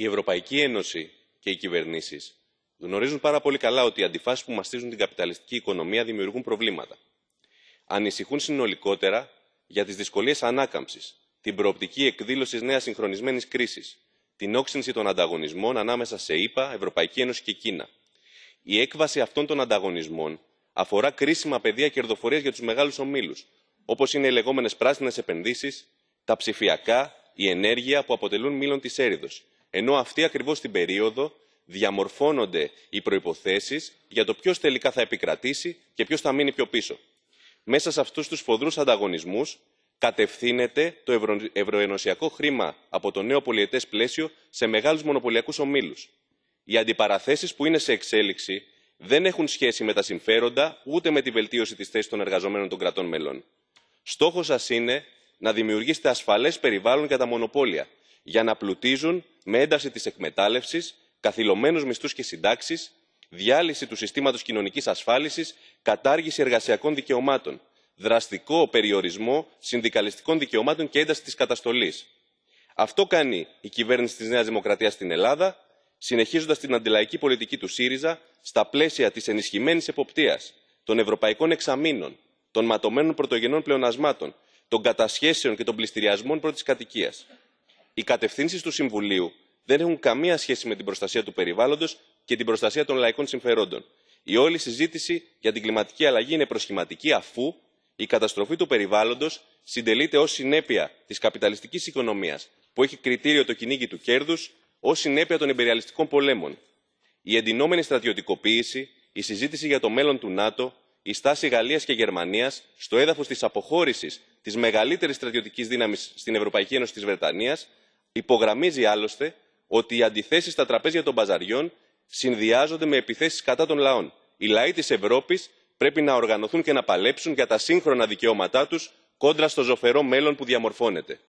η ευρωπαϊκή ένωση και οι κυβερνήσεις γνωρίζουν πάρα πολύ καλά ότι οι αντιφάσεις που μαστίζουν την καπιταλιστική οικονομία δημιουργούν προβλήματα. Ανησυχούν συνολικότερα για τις δυσκολίες ανάκαμψης, την προοπτική εκδήλωσης νέας συγχρονισμένης κρίσης, την όξυνση των ανταγωνισμών ανάμεσα σε ΗΠΑ, Ευρωπαϊκή Ένωση και Κίνα. Η έκβαση αυτών των ανταγωνισμών αφορά κρίσιμα πεδία κερδοφορίας για τους μεγάλους ομίλους, όπως είναι οι λεγόμενες πράσινες επενδύσεις, τα ψηφιακά, η ενέργεια που αποτελούν μήλον της έρηδο ενώ αυτή ακριβώς την περίοδο διαμορφώνονται οι προϋποθέσεις για το ποιος τελικά θα επικρατήσει και ποιος θα μείνει πιο πίσω. Μέσα σε αυτούς τους φοδρούς ανταγωνισμούς κατευθύνεται το ευρω... ευρωενωσιακό χρήμα από το νέο πολιετές πλαίσιο σε μεγάλους μονοπωλιακούς ομίλους. Οι αντιπαραθέσεις που είναι σε εξέλιξη δεν έχουν σχέση με τα συμφέροντα ούτε με τη βελτίωση της θέσης των εργαζομένων των κρατών μελών. Στόχος σας είναι να δημιουργήσετε ασφαλές περιβάλλον για τα μονοπόλια, για να πλουτίζουν με ένταση της εκμετάλλευσης, καθυλωμένους μισθούς και συντάξεις, διάλυση του συστήματος κοινωνικής ασφάλισης κατάργηση εργασιακών δικαιωμάτων δραστικό περιορισμό συνδικαλιστικών δικαιωμάτων και ένταση της καταστολής. Αυτό κάνει η κυβέρνηση της Νέας Δημοκρατίας στην Ελλάδα, συνεχίζοντας την αντιλαϊκή πολιτική του ΣΥΡΙΖΑ στα πλαίσια της ενισχυμένης εποπτείας, των ευρωπαϊκών εξαμήνων, των ματωμένων πρωτογενών πλεονασμάτων, των κατασχέσεων και των πληστηριασμών πρώτης κατοικίας οι κατευθύνσεις του συμβουλίου δεν έχουν καμία σχέση με την προστασία του περιβάλλοντος και την προστασία των λαϊκών συμφερόντων. Η όλη συζήτηση για την κλιματική αλλαγή είναι προσχηματική αφού η καταστροφή του περιβάλλοντος συντελείται ως συνέπεια της καπιταλιστικής οικονομίας που έχει κριτήριο το κυνήγι του κέρδους ως συνέπεια των εμπεριαλιστικών πολέμων. Η εντυνόμενη στρατιωτικοποίηση, η συζήτηση για το μέλλον του ΝΑΤΟ, η στάση Γαλλίας και Γερμανίας στο έδαφος της αποχώρησης της μεγαλύτερης στρατιωτικής δύναμης στην Ευρωπαϊκή Ένωση της Βρετανίας υπογραμμίζει άλλωστε ότι οι αντιθέσεις στα τραπέζια των παζαριών συνδυάζονται με επιθέσεις κατά των λαών. οι λαοί της ευρώπης πρέπει να οργανωθούν και να παλέψουν για τα σύγχρονα δικαιώματά τους κόντρα στο ζωφερό μέλλον που διαμορφώνεται.